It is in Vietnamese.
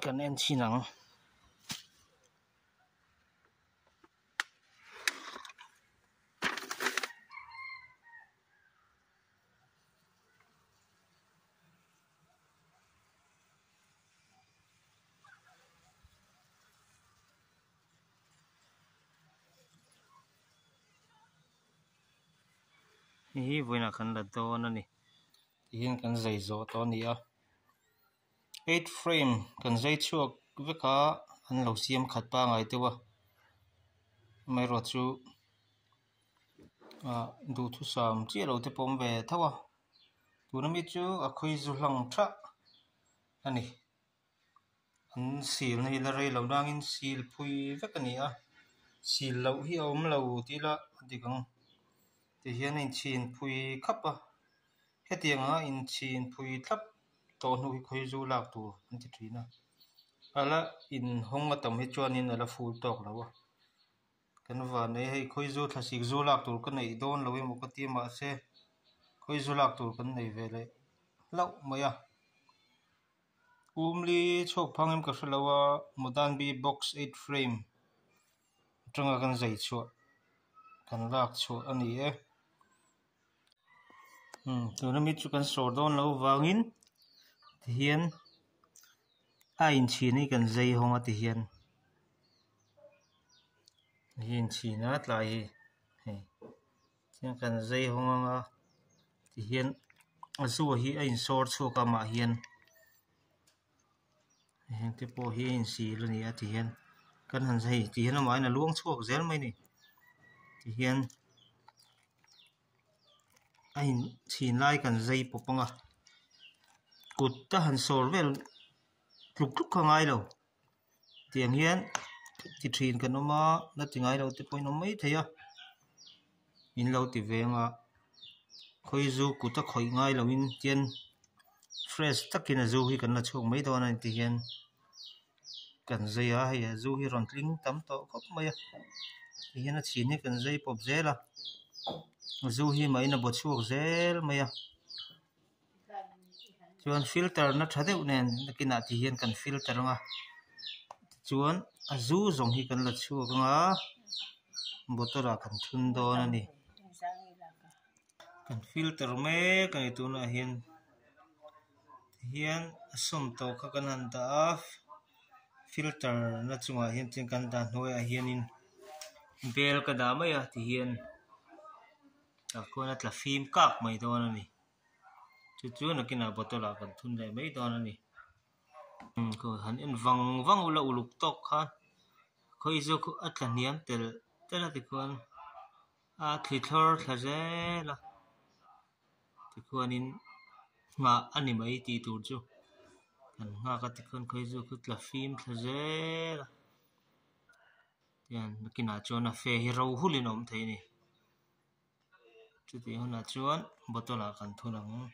cần em chi nắng hi vui là khăn là to nó nè hiện cần dày gió to nè hate frame kan rei chuak veka an lo siam khat pa ngai tewa mai ro chu a ah, du thu sam chi lo te pom ve thawa tunami chu a khui zu hlang tha ani an sil nei la rei lo dang in sil pui vek ani a sil lo hi om lo ti la ti kang ti hian in chin pui khapa hetianga in chin phui thap tawhnu hi khoi zu anh chị an ti à là in tầm honga tam hi chuan in ala ful tok lawa kan va nei hei khoi zu thasik zu lak tur kan nei don lo mo ka ti ma se khoi zu lak tur kan nei ve le lau maya umli chok phangem ka shalawa modan bi box 8 frame trong tanga kan zai chu kan anh chu ani e tôi hmm, tu na mi chu kan sor lâu lo wangin ti hian a inchhin hi kan zei hawng a ti hian hi inchhin a tlai hi hei kan zei hawng anga ti hian a zu hi a insawr chhuak amah hian heng te pawh hi a insi la ni a ti hian kan han hei ti hian amah in a luang chhuak zel mai ni ti hian a in chhin lai kan zei pawp anga kut ta han sor vel không tluk đâu, ngai lo tiang hian cái thin kan oma na ti ngai lo te point om mai theya in lo về mà, khoi zu ku ta khỏi ngay lo in tian fresh tất takin zu khi cần là chuồng mấy đó này thì hiện, cần dây á hay zu khi ron tling tam to khop mai a ti hian a chin cần dây bọc pop là, zu khi mấy na bot chuak zel mấy a chuan filter nó tha deuh nen cái ah ti hian kan filter anga chuan a zu cần hi kan la chhuak anga bottle ah kan thun dawn ani kan filter mek ani tuna hian hiện a sawm tawh kha kan han ta a filter nó chungah hian tin kan dan hnuai ah hianin bel ka dah mai a ti hian a kona tla fim kak mai dawn ani chứ chú là cái nào bắt đầu là còn thun đây mấy đó này ừ có hắn in văng văng lậu lục tóc ha khơi giờ có ắt là niệm từ từ là thì con à thì thor là dễ là thì con in mà anh em ấy thì tụt chứ hắn nga cái từ con khơi giờ có là phim là dễ là tiền nó kia nào cho nó phê hero hul lên ông thấy nè chú thì hôm nào chuan bắt đầu là cần thu ông